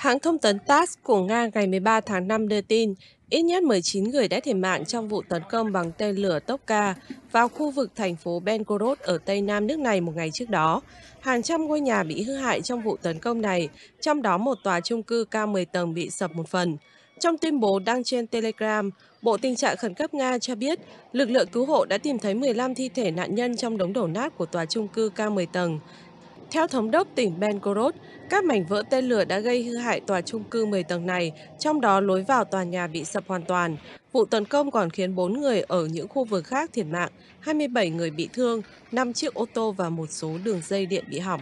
Hãng thông tấn TASS của Nga ngày 13 tháng 5 đưa tin, ít nhất 19 người đã thiệt mạng trong vụ tấn công bằng tên lửa Tokka vào khu vực thành phố Belgorod ở Tây Nam nước này một ngày trước đó. Hàng trăm ngôi nhà bị hư hại trong vụ tấn công này, trong đó một tòa chung cư cao 10 tầng bị sập một phần. Trong tuyên bố đăng trên Telegram, Bộ Tình trạng Khẩn cấp Nga cho biết lực lượng cứu hộ đã tìm thấy 15 thi thể nạn nhân trong đống đổ nát của tòa chung cư cao 10 tầng. Theo thống đốc tỉnh Belgorod, các mảnh vỡ tên lửa đã gây hư hại tòa chung cư 10 tầng này, trong đó lối vào tòa nhà bị sập hoàn toàn. Vụ tấn công còn khiến 4 người ở những khu vực khác thiệt mạng, 27 người bị thương, 5 chiếc ô tô và một số đường dây điện bị hỏng.